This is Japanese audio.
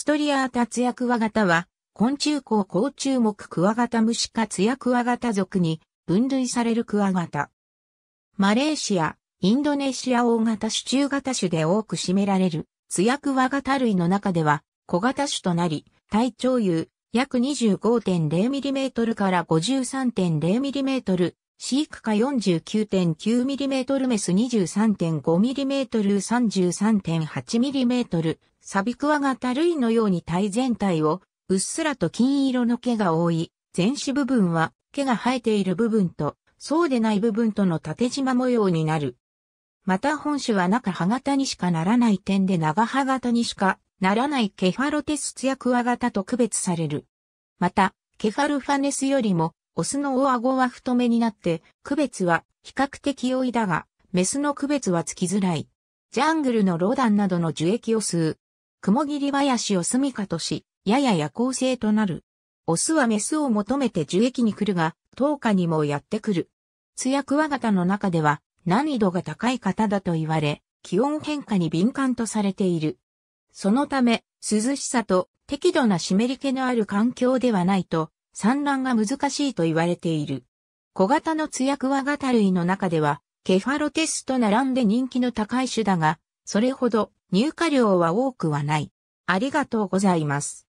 ストリアータツヤクワガタは、昆虫綱甲虫目クワガタ虫かツヤクワガタ属に分類されるクワガタ。マレーシア、インドネシア大型種中型種で多く占められるツヤクワガタ類の中では小型種となり、体長有約 25.0mm から 53.0mm シークか 49.9mm メス 23.5mm33.8mm サビクワガタ類のように体全体をうっすらと金色の毛が覆い、全種部分は毛が生えている部分とそうでない部分との縦縞模様になる。また本種は中歯型にしかならない点で長歯型にしかならないケファロテスツヤクワガタと区別される。また、ケファルファネスよりもオスの大顎は太めになって、区別は比較的良いだが、メスの区別はつきづらい。ジャングルのロダンなどの樹液を吸う。雲霧林を住処とし、やや夜行性となる。オスはメスを求めて樹液に来るが、10日にもやってくる。ツヤクワガタの中では難易度が高い方だと言われ、気温変化に敏感とされている。そのため、涼しさと適度な湿り気のある環境ではないと、産卵が難しいと言われている。小型のツヤクワガタ類の中では、ケファロテスと並んで人気の高い種だが、それほど入荷量は多くはない。ありがとうございます。